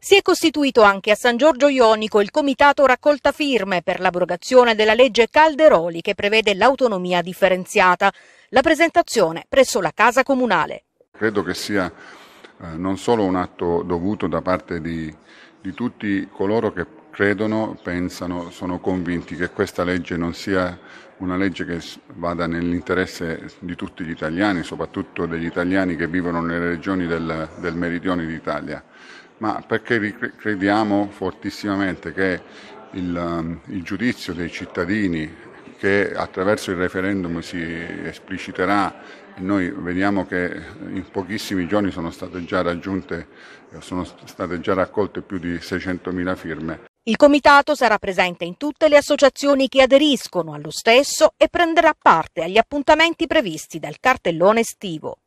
Si è costituito anche a San Giorgio Ionico il comitato raccolta firme per l'abrogazione della legge Calderoli che prevede l'autonomia differenziata. La presentazione presso la Casa Comunale. Credo che sia eh, non solo un atto dovuto da parte di, di tutti coloro che credono, pensano, sono convinti che questa legge non sia una legge che vada nell'interesse di tutti gli italiani, soprattutto degli italiani che vivono nelle regioni del, del meridione d'Italia, ma perché crediamo fortissimamente che il, um, il giudizio dei cittadini che attraverso il referendum si espliciterà noi vediamo che in pochissimi giorni sono state già raggiunte, sono state già raccolte più di 600.000 firme. Il comitato sarà presente in tutte le associazioni che aderiscono allo stesso e prenderà parte agli appuntamenti previsti dal cartellone estivo.